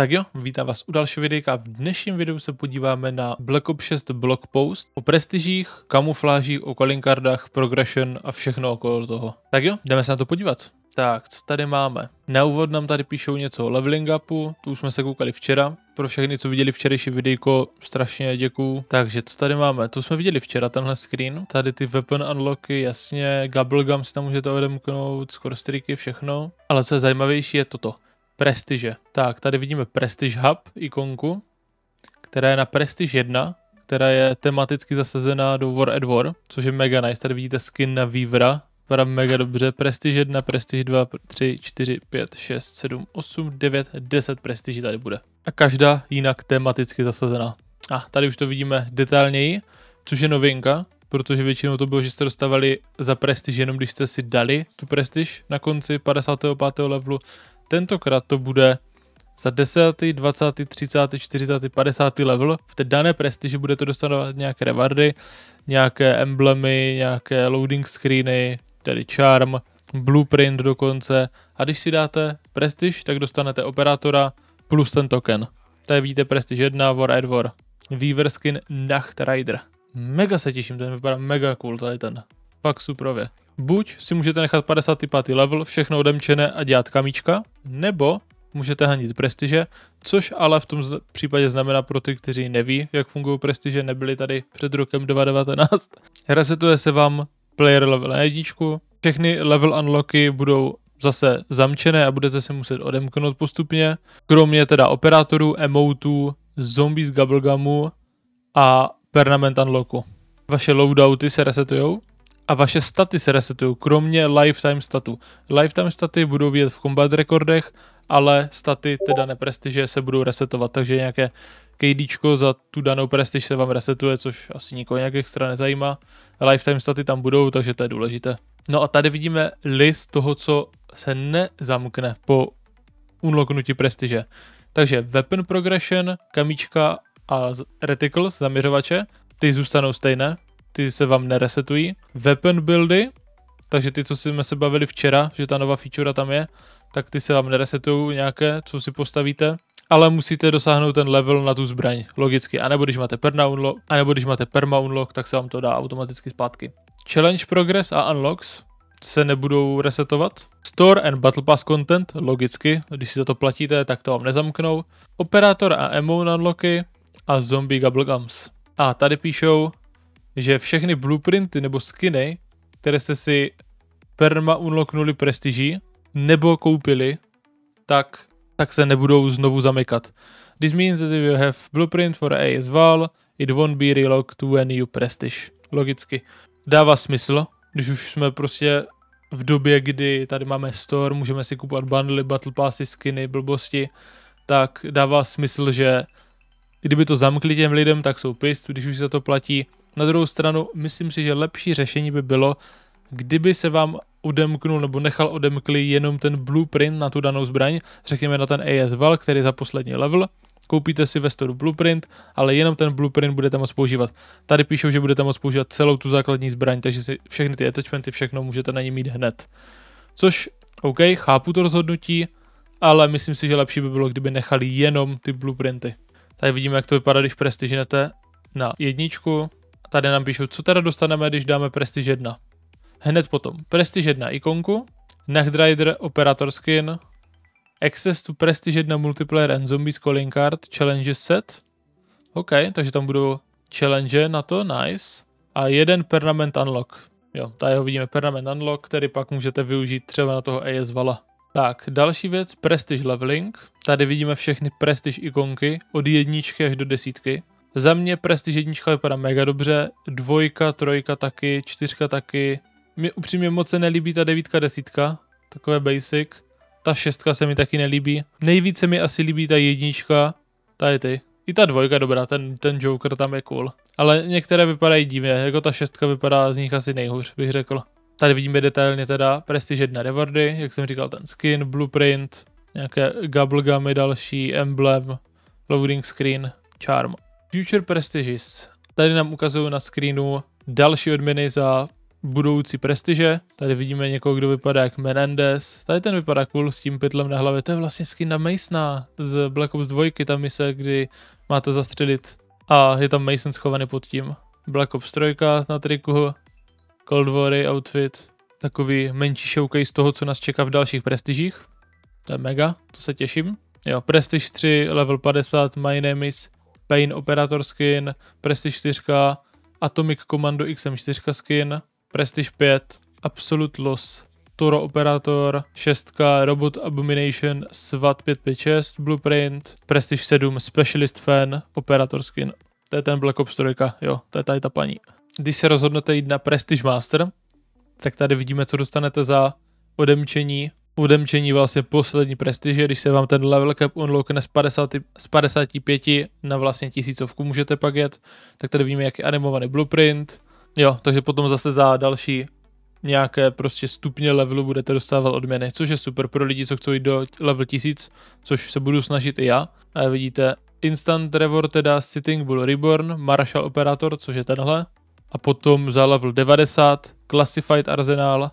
Tak jo, vítám vás u dalšího videa. V dnešním videu se podíváme na Black Ops 6 blog post o prestižích, kamuflážích, o kalinkardách, progression a všechno okolo toho. Tak jo, jdeme se na to podívat. Tak, co tady máme? Na úvod nám tady píšou něco o leveling upu, tu už jsme se koukali včera. Pro všechny, co viděli včerejší videjko, strašně děkuju. Takže co tady máme? Tu jsme viděli včera, tenhle screen. Tady ty weapon unlocky, jasně, Gablegum si tam můžete odemknout, score streaky, všechno. Ale co je zajímavější je toto prestiže. Tak, tady vidíme Prestige Hub ikonku, která je na Prestige 1, která je tematicky zasazená do War at War, což je mega nice. Tady vidíte skin na Vivra, vypadá mega dobře. Prestige 1, Prestige 2, 3, 4, 5, 6, 7, 8, 9, 10 prestiží tady bude. A každá jinak tematicky zasazená. A tady už to vidíme detailněji, což je novinka, protože většinou to bylo, že jste dostávali za prestiž jenom když jste si dali tu prestiž na konci 55. levelu Tentokrát to bude za 10., 20., 30., 40., 50. level v té dané prestiži bude to dostávat nějaké rewardy, nějaké emblemy, nějaké loading screeny, tedy charm, blueprint dokonce. A když si dáte prestiž, tak dostanete operátora plus ten token. To je víte prestiž 1, War Edward, Weaver skin Nacht Rider. Mega se těším, ten vypadá mega cool, tady ten pak suprově. Buď si můžete nechat 55. level, všechno odemčené a dělat kamíčka, nebo můžete hanit prestiže, což ale v tom případě znamená pro ty, kteří neví, jak fungují prestiže, nebyli tady před rokem 2019. Resetuje se vám player level na jedničku, všechny level unlocky budou zase zamčené a budete se muset odemknout postupně, kromě teda operátorů, emotů, zombie z Gabblegamu a permanent unlocku. Vaše loadouty se resetujou, a vaše staty se resetují, kromě lifetime statu. Lifetime staty budou vidět v combat rekordech, ale staty, teda neprestiže, se budou resetovat, takže nějaké KD za tu danou prestiž se vám resetuje, což asi nikoho nějak extra nezajímá. Lifetime staty tam budou, takže to je důležité. No a tady vidíme list toho, co se nezamkne po unlocknutí prestiže. Takže weapon progression, kamíčka a reticles, zaměřovače, ty zůstanou stejné, ty se vám neresetují. Weapon buildy, takže ty, co jsme se bavili včera, že ta nová feature tam je, tak ty se vám neresetují nějaké, co si postavíte ale musíte dosáhnout ten level na tu zbraň, logicky. A nebo když máte perma unlock, a nebo když máte perma unlock, tak se vám to dá automaticky zpátky. Challenge progress a unlocks se nebudou resetovat. Store and Battle Pass content, logicky, když si za to platíte, tak to vám nezamknou. Operátor a emo unlocky a zombie gablegums. A tady píšou, že všechny blueprinty nebo skiny, které jste si perma unlocknuli prestiží nebo koupili, tak, tak se nebudou znovu zamykat. This means that if you have blueprint for AS Val, it won't be relocked to a new prestige. Logicky. Dává smysl, když už jsme prostě v době, kdy tady máme store, můžeme si kupovat bundly, battle passy, skiny, blbosti, tak dává smysl, že kdyby to zamkli těm lidem, tak jsou pist, když už se to platí, na druhou stranu, myslím si, že lepší řešení by bylo, kdyby se vám odemknul nebo nechal odemkli jenom ten blueprint na tu danou zbraň, řekněme na ten AS Val, který je za poslední level, koupíte si ve storu blueprint, ale jenom ten blueprint budete moct používat. Tady píšou, že budete moct používat celou tu základní zbraň, takže si všechny ty attachmenty, všechno můžete na ní mít hned. Což, OK, chápu to rozhodnutí, ale myslím si, že lepší by bylo, kdyby nechali jenom ty blueprinty. Tady vidíme, jak to vypadá, když prestižnete na jedničku, Tady nám píšu, co teda dostaneme, když dáme Prestige 1. Hned potom Prestige 1 ikonku, Nachtrider Operator Skin, Access to Prestige 1 Multiplayer and Zombies Calling Card Challenge Set. OK, takže tam budou challenge na to, nice. A jeden Permanent Unlock. Jo, tady ho vidíme, Permanent Unlock, který pak můžete využít třeba na toho AS Vala. Tak, další věc, Prestige Leveling. Tady vidíme všechny Prestige ikonky od jedničky až do desítky. Za mě Prestige jednička vypadá mega dobře, dvojka, trojka taky, čtyřka taky. Mě upřímně moc se nelíbí ta devítka, desítka, takové basic. Ta šestka se mi taky nelíbí. Nejvíce mi asi líbí ta jednička, ta je ty. I ta dvojka dobrá, ten, ten Joker tam je cool. Ale některé vypadají divně, jako ta šestka vypadá z nich asi nejhůř, bych řekl. Tady vidíme detailně teda Prestige 1 rewardy, jak jsem říkal, ten skin, blueprint, nějaké bubblegumy další, emblem, loading screen, charm Future Prestiges. Tady nám ukazují na screenu další odměny za budoucí prestiže. Tady vidíme někoho, kdo vypadá jak Menendez. Tady ten vypadá cool s tím pytlem na hlavě. To je vlastně skin na Masona z Black Ops 2, ta mise, kdy máte zastřelit a je tam Mason schovaný pod tím. Black Ops 3 na triku, Cold War outfit, takový menší showcase toho, co nás čeká v dalších prestižích. To je mega, to se těším. Jo, Prestige 3, level 50, My Name is Pain Operator skin, Prestige 4, Atomic Commando XM4 skin, Prestige 5, Absolute Loss, Toro Operator, 6, Robot Abomination, SWAT 556, Blueprint, Prestige 7, Specialist Fan, Operator skin. To je ten Black Ops 3, jo, to je tady ta paní. Když se rozhodnete jít na Prestige Master, tak tady vidíme, co dostanete za odemčení odemčení vlastně poslední prestiže, když se vám ten level cap unlockne z, 50, z 55 na vlastně tisícovku můžete pak jet, tak tady víme, jak je animovaný blueprint, jo, takže potom zase za další nějaké prostě stupně levelu budete dostávat odměny, což je super pro lidi, co chcou jít do level 1000, což se budu snažit i já. A vidíte, Instant Reward teda Sitting Bull Reborn, Marshall Operator, což je tenhle, a potom za level 90 Classified Arsenal,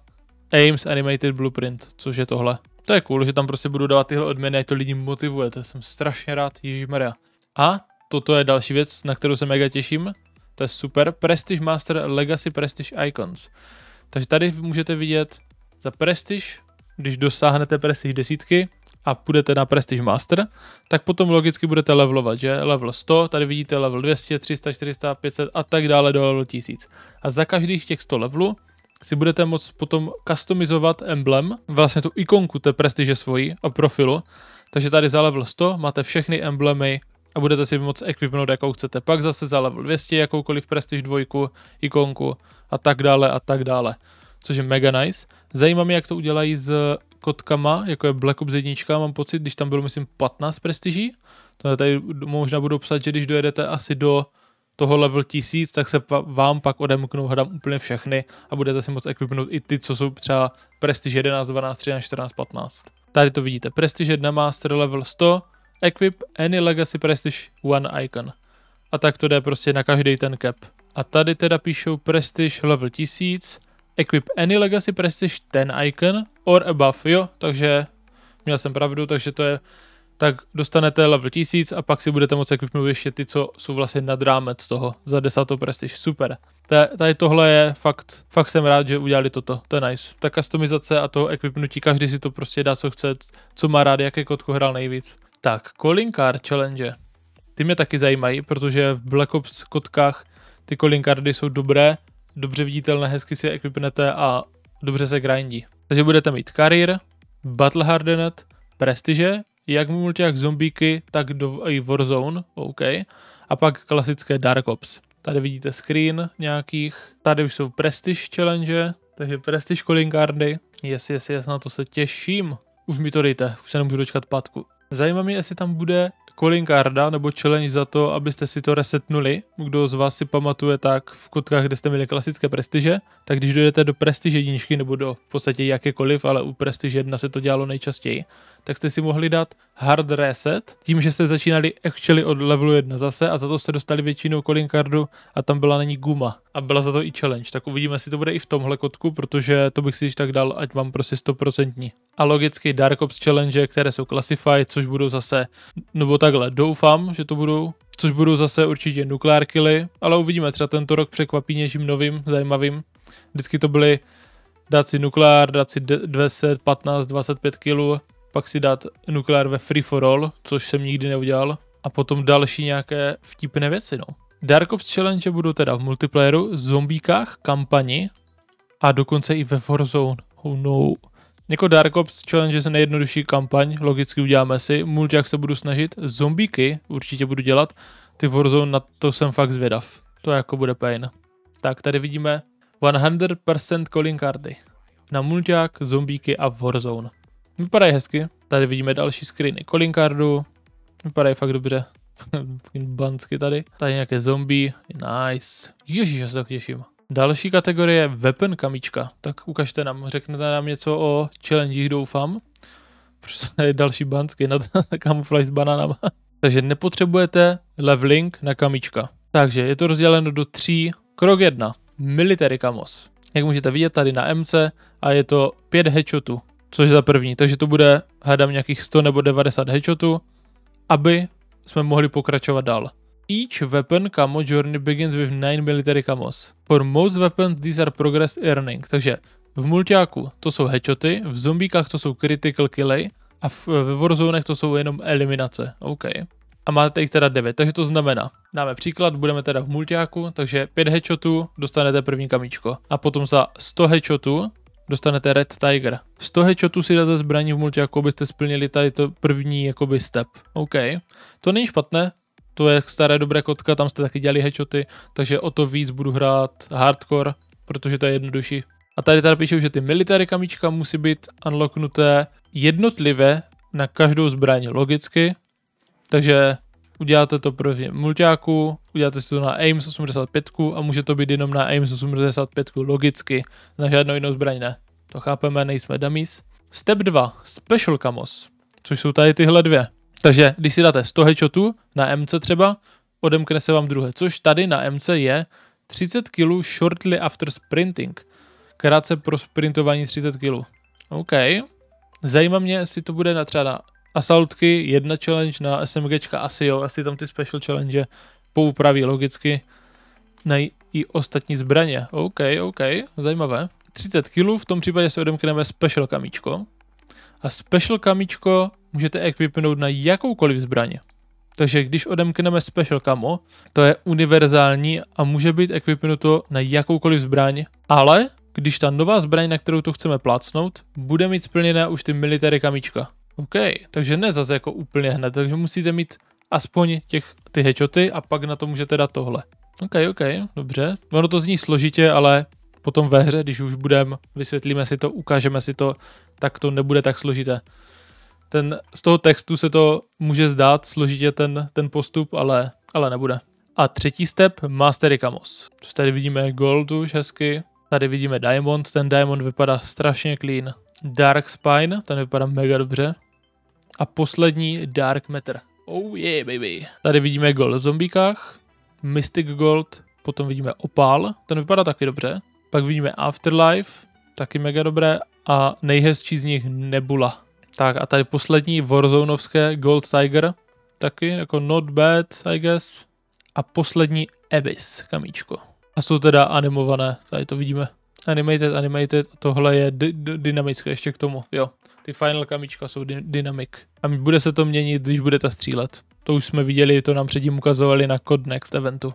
Ames Animated Blueprint, což je tohle. To je cool, že tam prostě budu dávat tyhle odměny, a to lidi motivuje, to jsem strašně rád, Maria. A toto je další věc, na kterou se mega těším, to je super, Prestige Master Legacy Prestige Icons. Takže tady můžete vidět za Prestige, když dosáhnete Prestige desítky a půjdete na Prestige Master, tak potom logicky budete levelovat, že? Level 100, tady vidíte level 200, 300, 400, 500 a tak dále do level 1000. A za každých těch 100 levelů si budete moct potom customizovat emblem, vlastně tu ikonku té prestiže svojí a profilu. Takže tady za level 100 máte všechny emblemy a budete si moct equipnout, jakou chcete. Pak zase za level 200 jakoukoliv prestiž dvojku, ikonku a tak dále a tak dále. Což je mega nice. Zajímá mě, jak to udělají s kotkama, jako je Black Ops 1, mám pocit, když tam bylo, myslím, 15 prestiží. To tady možná budu psát, že když dojedete asi do toho level 1000, tak se pa, vám pak odemknou hadám úplně všechny a budete si moc equipnout i ty, co jsou třeba Prestige 11, 12, 13, 14, 15. Tady to vidíte, Prestige 1 Master level 100, Equip any Legacy Prestige 1 Icon. A tak to jde prostě na každý ten cap. A tady teda píšou Prestige level 1000, Equip any Legacy Prestige 10 Icon or above, jo, takže měl jsem pravdu, takže to je tak dostanete level 1000 a pak si budete moci equipnout ještě ty, co jsou vlastně nad rámec toho za 10. prestiž. Super. Tady tohle je fakt, fakt jsem rád, že udělali toto. To je nice. Ta customizace a to equipnutí, každý si to prostě dá, co chce, co má rád, jaké kotko hrál nejvíc. Tak, calling card challenge. Ty mě taky zajímají, protože v Black Ops kotkách ty calling cardy jsou dobré, dobře viditelné, hezky si je equipnete a dobře se grindí. Takže budete mít career, Battle hardened, prestiže jak multi, jak zombíky, tak do, i Warzone, OK. A pak klasické Dark Ops. Tady vidíte screen nějakých, tady už jsou Prestige Challenge, takže Prestige Cardy. Yes, yes, yes, na to se těším. Už mi to dejte, už se nemůžu dočkat patku. Zajímá mě, jestli tam bude Carda nebo challenge za to, abyste si to resetnuli. Kdo z vás si pamatuje, tak v kotkách, kde jste měli klasické prestiže, tak když dojdete do prestiž jedničky nebo do v podstatě jakékoliv, ale u prestiž jedna se to dělalo nejčastěji, tak jste si mohli dát hard reset, tím, že jste začínali actually od levelu 1 zase a za to jste dostali většinou calling cardu a tam byla na ní guma a byla za to i challenge, tak uvidíme, jestli to bude i v tomhle kotku, protože to bych si již tak dal, ať mám prostě 100%. A logicky Dark Ops challenge, které jsou classified, což budou zase, nebo takhle, doufám, že to budou což budou zase určitě nukleár killy, ale uvidíme, třeba tento rok překvapí něčím novým, zajímavým. Vždycky to byly dát si nukleár, dát si 10, 15, 25 kg, pak si dát nukleár ve free for all, což jsem nikdy neudělal, a potom další nějaké vtipné věci, no. Dark Ops Challenge budou teda v multiplayeru, zombíkách, kampani a dokonce i ve Warzone. Oh no. Jako Dark Ops Challenge je nejjednodušší kampaň, logicky uděláme si, multiak se budu snažit, zombíky určitě budu dělat, ty Warzone na to jsem fakt zvědav, to jako bude pain. Tak tady vidíme 100% calling Cardy na multiak, zombíky a Warzone. Vypadají hezky. Tady vidíme další screeny calling cardu. Vypadají fakt dobře. Bansky tady. Tady nějaké zombie. Nice. Ježíš, já se tak těším. Další kategorie je weapon kamíčka. Tak ukažte nám, řeknete nám něco o challengech, doufám. Protože je další bansky na kamufláž s bananama. Takže nepotřebujete leveling na kamíčka. Takže je to rozděleno do tří. Krok jedna. Military kamos. Jak můžete vidět tady na MC a je to pět headshotů což za první. Takže to bude, hádám, nějakých 100 nebo 90 headshotů, aby jsme mohli pokračovat dál. Each weapon camo journey begins with 9 military camos. For most weapons these are progress earning. Takže v multiáku to jsou headshoty, v zombíkách to jsou critical killy a v, ve warzonech to jsou jenom eliminace. OK. A máte jich teda 9, takže to znamená, dáme příklad, budeme teda v multiáku, takže 5 headshotů dostanete první kamíčko. A potom za 100 headshotů dostanete Red Tiger. Z toho headshotu si dáte zbraní v multi, jako byste splnili tady to první jakoby step. OK, to není špatné, to je staré dobré kotka, tam jste taky dělali headshoty, takže o to víc budu hrát hardcore, protože to je jednodušší. A tady tady píšou, že ty military kamíčka musí být unlocknuté jednotlivě na každou zbraň, logicky. Takže uděláte to pro mulťáku, uděláte si to na AIMS 85 a může to být jenom na AIMS 85 logicky, na žádnou jinou zbraň ne. To chápeme, nejsme dummies. Step 2, Special Camos, což jsou tady tyhle dvě. Takže když si dáte 100 headshotů na MC třeba, odemkne se vám druhé, což tady na MC je 30 kg shortly after sprinting. Krátce pro sprintování 30 kg. OK. Zajímá mě, jestli to bude na třeba na asaltky, jedna challenge na SMGčka asi jo, asi tam ty special challenge poupraví logicky na i ostatní zbraně. OK, OK, zajímavé. 30 kg, v tom případě se odemkneme special kamíčko. A special kamíčko můžete ekvipnout na jakoukoliv zbraně. Takže když odemkneme special kamo, to je univerzální a může být ekvipnuto na jakoukoliv zbraň, ale když ta nová zbraň, na kterou to chceme plácnout, bude mít splněné už ty military kamíčka. OK, takže ne zase jako úplně hned, takže musíte mít aspoň těch, ty hečoty a pak na to můžete dát tohle. OK, OK, dobře. Ono to zní složitě, ale potom ve hře, když už budeme, vysvětlíme si to, ukážeme si to, tak to nebude tak složité. Ten, z toho textu se to může zdát složitě ten, ten postup, ale, ale nebude. A třetí step, Mastery Kamos. Tady vidíme gold už hezky, tady vidíme diamond, ten diamond vypadá strašně clean. Dark Spine, ten vypadá mega dobře. A poslední Dark Matter. Oh yeah, baby. Tady vidíme gold v zombíkách, Mystic Gold, potom vidíme Opal, ten vypadá taky dobře. Pak vidíme Afterlife, taky mega dobré a nejhezčí z nich Nebula. Tak a tady poslední Warzoneovské Gold Tiger, taky jako not bad, I guess. A poslední Abyss, kamíčko. A jsou teda animované, tady to vidíme. Animated, animated, tohle je dynamické ještě k tomu, jo. Ty final kamička jsou dy- dynamik. A bude se to měnit, když budete střílet. To už jsme viděli, to nám předtím ukazovali na Code Next eventu.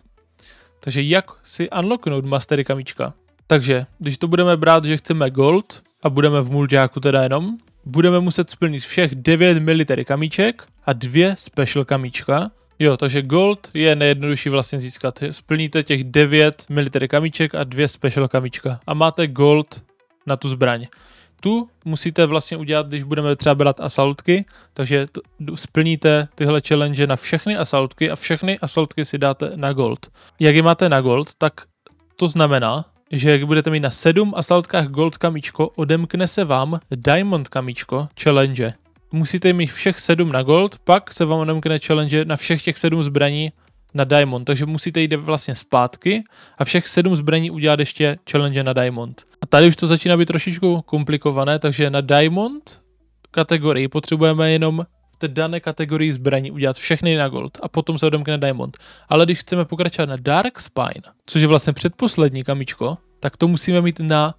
Takže jak si unlocknout mastery kamička? Takže, když to budeme brát, že chceme gold a budeme v multiáku teda jenom, budeme muset splnit všech 9 military kamíček a dvě special kamíčka. Jo, takže gold je nejjednodušší vlastně získat. Splníte těch 9 military kamíček a dvě special kamíčka a máte gold na tu zbraň tu musíte vlastně udělat, když budeme třeba brát asaltky, takže t- splníte tyhle challenge na všechny asaltky a všechny asaltky si dáte na gold. Jak je máte na gold, tak to znamená, že jak budete mít na sedm asaltkách gold kamíčko, odemkne se vám diamond kamíčko challenge. Musíte mít všech sedm na gold, pak se vám odemkne challenge na všech těch sedm zbraní na Diamond, takže musíte jít vlastně zpátky a všech sedm zbraní udělat ještě challenge na Diamond. A tady už to začíná být trošičku komplikované, takže na Diamond kategorii potřebujeme jenom v té dané kategorii zbraní udělat všechny na Gold a potom se odemkne Diamond. Ale když chceme pokračovat na Dark Spine, což je vlastně předposlední kamíčko, tak to musíme mít na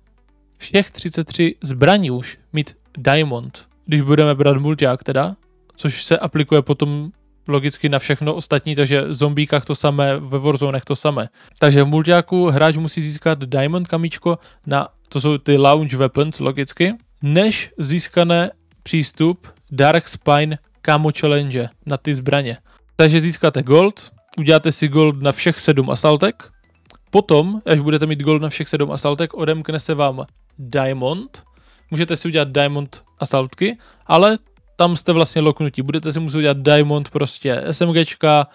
všech 33 zbraní už mít Diamond. Když budeme brát multiak teda, což se aplikuje potom logicky na všechno ostatní, takže v zombíkách to samé, ve Warzonech to samé. Takže v multiáku hráč musí získat diamond kamíčko na, to jsou ty launch weapons logicky, než získane přístup Dark Spine Camo Challenge na ty zbraně. Takže získáte gold, uděláte si gold na všech sedm asaltek, potom, až budete mít gold na všech sedm asaltek, odemkne se vám diamond, můžete si udělat diamond asaltky, ale tam jste vlastně loknutí. Budete si muset udělat diamond prostě SMGčka,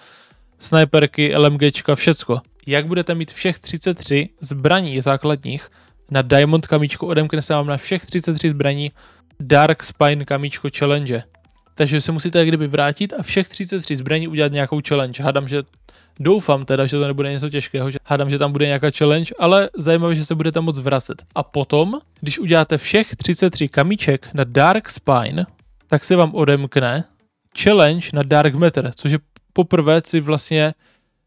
sniperky, LMGčka, všecko. Jak budete mít všech 33 zbraní základních, na diamond kamíčku odemkne se vám na všech 33 zbraní Dark Spine kamíčko challenge. Takže se musíte kdyby vrátit a všech 33 zbraní udělat nějakou challenge. Hádám, že doufám teda, že to nebude něco těžkého, že hádám, že tam bude nějaká challenge, ale zajímavé, že se budete moc vracet. A potom, když uděláte všech 33 kamíček na Dark Spine, tak se vám odemkne challenge na Dark Matter, což je poprvé si vlastně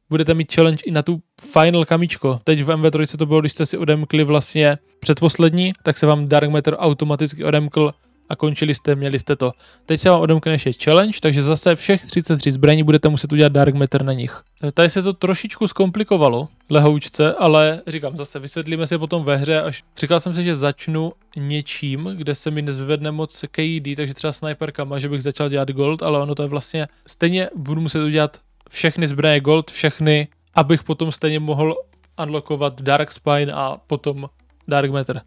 budete mít challenge i na tu final kamičko. Teď v MV3 to bylo, když jste si odemkli vlastně předposlední, tak se vám Dark Matter automaticky odemkl a končili jste, měli jste to. Teď se vám odemkne ještě challenge, takže zase všech 33 zbraní budete muset udělat Dark meter na nich. Takže tady se to trošičku zkomplikovalo, lehoučce, ale říkám zase, vysvětlíme si potom ve hře, až říkal jsem si, že začnu něčím, kde se mi nezvedne moc KD, e takže třeba sniperkama, že bych začal dělat gold, ale ono to je vlastně, stejně budu muset udělat všechny zbraně gold, všechny, abych potom stejně mohl unlockovat Dark Spine a potom Dark Matter.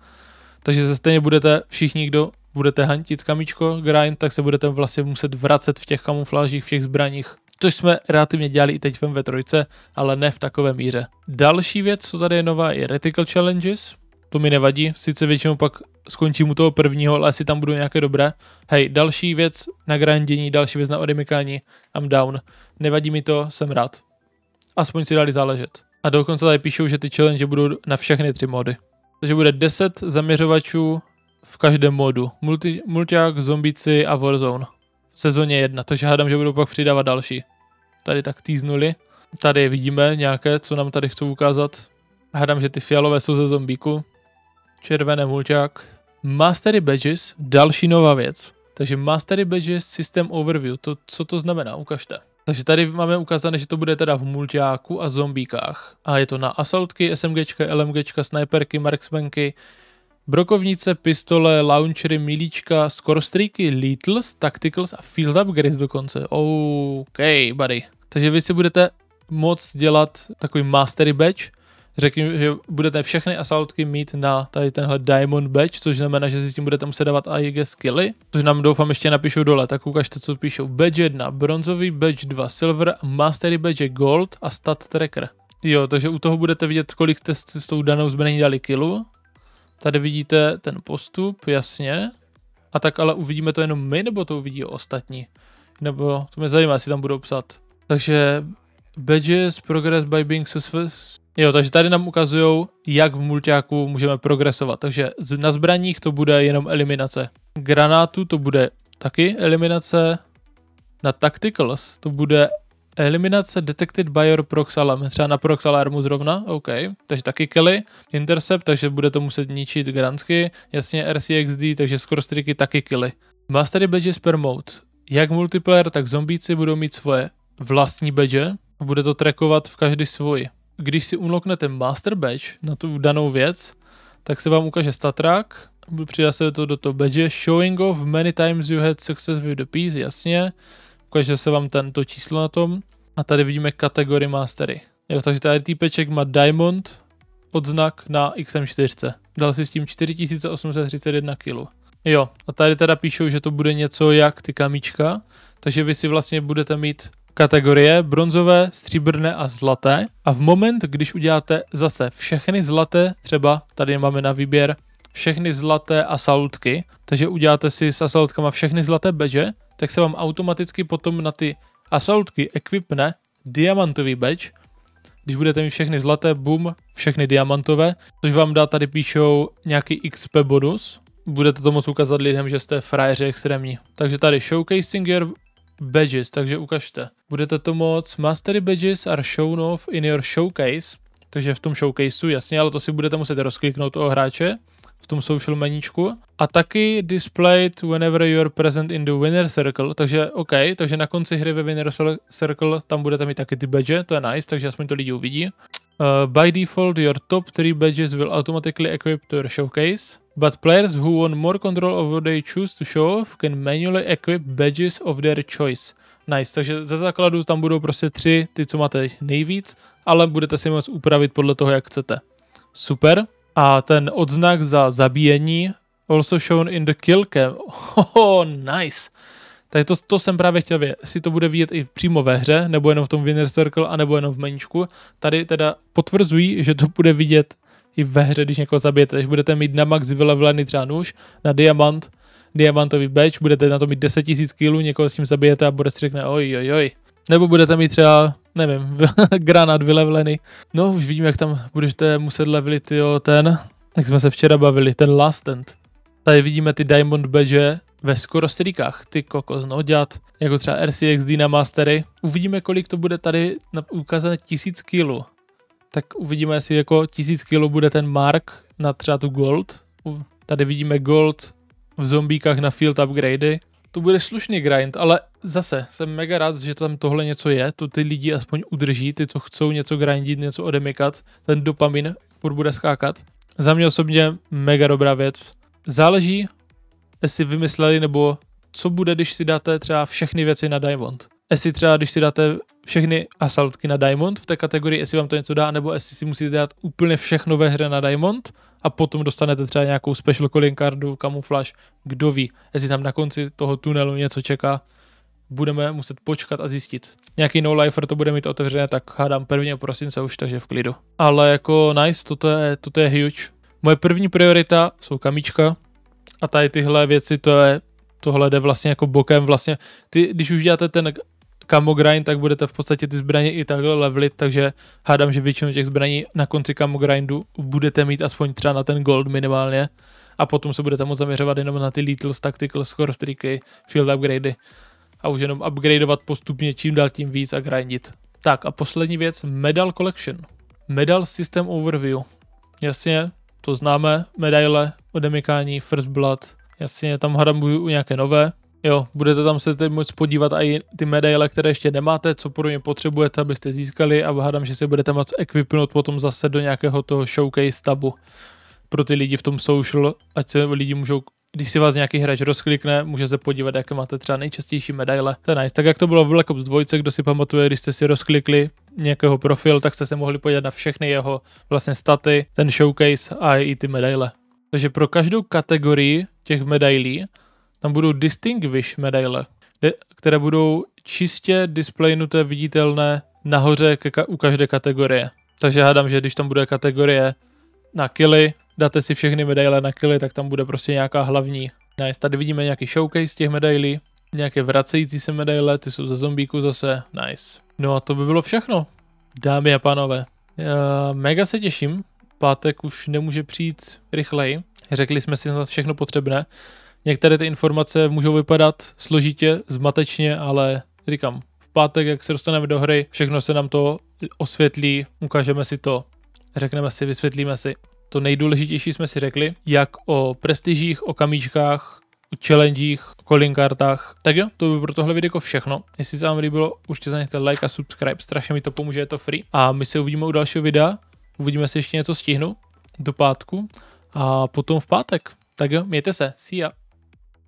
Takže se stejně budete všichni, kdo budete hantit kamíčko, grind, tak se budete vlastně muset vracet v těch kamuflážích, v těch zbraních. Což jsme relativně dělali i teď ve trojce, ale ne v takové míře. Další věc, co tady je nová, je Reticle Challenges. To mi nevadí, sice většinou pak skončím u toho prvního, ale asi tam budou nějaké dobré. Hej, další věc na grandění, další věc na odemykání, I'm down. Nevadí mi to, jsem rád. Aspoň si dali záležet. A dokonce tady píšou, že ty challenge budou na všechny tři mody. Takže bude 10 zaměřovačů v každém modu. Multi, multiak, zombici a Warzone. V sezóně jedna, takže hádám, že budou pak přidávat další. Tady tak týznuli. Tady vidíme nějaké, co nám tady chcou ukázat. Hádám, že ty fialové jsou ze zombíku. Červené multiak. Mastery Badges, další nová věc. Takže Mastery Badges System Overview, to, co to znamená, ukažte. Takže tady máme ukázané, že to bude teda v multiáku a zombíkách. A je to na asaltky, SMGčka, LMGčka, sniperky, marksmenky, Brokovnice, pistole, launchery, milíčka, skorstreaky, Littles, Tacticals a Field Upgrades dokonce. OK, buddy. Takže vy si budete moc dělat takový mastery badge, řeknu, že budete všechny asaltky mít na tady tenhle Diamond Badge, což znamená, že si s tím budete muset dávat AIG skilly, což nám doufám ještě napíšu dole, tak ukažte, co píšou. Badge 1, bronzový, Badge 2, Silver, Mastery Badge Gold a Stat Tracker. Jo, takže u toho budete vidět, kolik jste s tou danou zbraní dali kilu, Tady vidíte ten postup, jasně. A tak ale uvidíme to jenom my, nebo to uvidí ostatní? Nebo to mě zajímá, jestli tam budou psat. Takže badges, progress by being successful. Jo, takže tady nám ukazují, jak v multiáku můžeme progresovat. Takže na zbraních to bude jenom eliminace. Granátu to bude taky eliminace. Na Tacticals to bude Eliminace detected by your třeba na proxalarmu zrovna, OK, takže taky kelly, intercept, takže bude to muset ničit gransky, jasně RCXD, takže skoro striky taky kelly. Mastery badge per mode. Jak multiplayer, tak zombíci budou mít svoje vlastní badge a bude to trackovat v každý svůj. Když si unlocknete master badge na tu danou věc, tak se vám ukáže statrak, přidá se to do toho badge, showing off many times you had success with the piece, jasně, ukáže se vám tento číslo na tom. A tady vidíme kategorii mastery. Jo, takže tady týpeček má Diamond odznak na XM4. Dal si s tím 4831 kg. Jo, a tady teda píšou, že to bude něco jak ty kamíčka, takže vy si vlastně budete mít kategorie bronzové, stříbrné a zlaté. A v moment, když uděláte zase všechny zlaté, třeba tady máme na výběr všechny zlaté asaltky, takže uděláte si s asaltkama všechny zlaté beže, tak se vám automaticky potom na ty asaultky ekvipne diamantový badge, když budete mít všechny zlaté, bum, všechny diamantové, což vám dá tady píšou nějaký XP bonus, budete to moc ukázat lidem, že jste frajeři extrémní. Takže tady showcasing your badges, takže ukažte. Budete to moc mastery badges are shown off in your showcase, takže v tom showcaseu, jasně, ale to si budete muset rozkliknout o hráče v tom social meníčku. A taky displayed whenever you're present in the winner circle, takže OK, takže na konci hry ve winner circle tam budete mít taky ty badge, to je nice, takže aspoň to lidi uvidí. Uh, by default, your top 3 badges will automatically equip to your showcase, but players who want more control over what they choose to show off can manually equip badges of their choice. Nice, takže ze základu tam budou prostě tři, ty, co máte nejvíc, ale budete si moc upravit podle toho, jak chcete. Super. A ten odznak za zabíjení, also shown in the kill cam. Oh, nice. Tak to, to jsem právě chtěl vědět, jestli to bude vidět i přímo ve hře, nebo jenom v tom Winner Circle, a nebo jenom v meničku. Tady teda potvrzují, že to bude vidět i ve hře, když někoho zabijete. Když budete mít na max vylevelený třeba nůž, na diamant, diamantový badge, budete na to mít 10 000 kilů, někoho s tím zabijete a bude si řekne oj, oj, oj. Nebo budete mít třeba, nevím, granát vylevlený. No už vidím, jak tam budete muset levelit jo, ten, jak jsme se včera bavili, ten last stand. Tady vidíme ty diamond badge ve skoro strikách, ty kokos, no, dělat jako třeba RCXD na mastery. Uvidíme, kolik to bude tady ukázané tisíc kilů. Tak uvidíme, jestli jako tisíc kilo bude ten mark na třeba tu gold. Tady vidíme gold v zombíkách na field upgradey. To bude slušný grind, ale zase jsem mega rád, že tam tohle něco je, to ty lidi aspoň udrží, ty, co chcou něco grindit, něco odemykat, ten dopamin furt bude skákat. Za mě osobně mega dobrá věc. Záleží, jestli vymysleli nebo co bude, když si dáte třeba všechny věci na Diamond. Jestli třeba, když si dáte všechny asaltky na Diamond v té kategorii, jestli vám to něco dá, nebo jestli si musíte dát úplně všechno ve hře na Diamond, a potom dostanete třeba nějakou special calling cardu, kamufláž, kdo ví, jestli tam na konci toho tunelu něco čeká, budeme muset počkat a zjistit. Nějaký no-lifer to bude mít otevřené, tak hádám první prosince už, takže v klidu. Ale jako nice, toto je, toto je huge. Moje první priorita jsou kamíčka a tady tyhle věci, to je, tohle jde vlastně jako bokem vlastně. Ty, když už děláte ten grind, tak budete v podstatě ty zbraně i takhle levelit, takže hádám, že většinu těch zbraní na konci grindu budete mít aspoň třeba na ten gold minimálně a potom se budete moc zaměřovat jenom na ty little Tactical Score Streaky, Field Upgrady a už jenom upgradeovat postupně čím dál tím víc a grindit. Tak a poslední věc, Medal Collection. Medal System Overview. Jasně, to známe, medaile, odemykání, First Blood, jasně, tam hrabuju nějaké nové, Jo, budete tam se teď moc podívat i ty medaile, které ještě nemáte, co pro ně potřebujete, abyste získali a hádám, že se budete moc equipnout potom zase do nějakého toho showcase tabu pro ty lidi v tom social, ať se lidi můžou když si vás nějaký hráč rozklikne, může se podívat, jaké máte třeba nejčastější medaile. To je nice. Tak jak to bylo v Black Ops 2, kdo si pamatuje, když jste si rozklikli nějakého profil, tak jste se mohli podívat na všechny jeho vlastně staty, ten showcase a i ty medaile. Takže pro každou kategorii těch medailí tam budou Distinguish medaile, které budou čistě displaynuté, viditelné nahoře ke, u každé kategorie. Takže hádám, že když tam bude kategorie na kily, dáte si všechny medaile na kily, tak tam bude prostě nějaká hlavní. Nice, tady vidíme nějaký showcase těch medailí, nějaké vracející se medaile, ty jsou ze zombíku zase, nice. No a to by bylo všechno, dámy a pánové. Uh, mega se těším, pátek už nemůže přijít rychleji, řekli jsme si na všechno potřebné. Některé ty informace můžou vypadat složitě, zmatečně, ale říkám, v pátek, jak se dostaneme do hry, všechno se nám to osvětlí, ukážeme si to, řekneme si, vysvětlíme si. To nejdůležitější jsme si řekli, jak o prestižích, o kamíčkách, o challengech, o kartách. Tak jo, to by pro tohle video všechno. Jestli se vám líbilo, určitě zanechte like a subscribe, strašně mi to pomůže, je to free. A my se uvidíme u dalšího videa, uvidíme si ještě něco stihnu do pátku a potom v pátek. Tak jo, mějte se, see ya.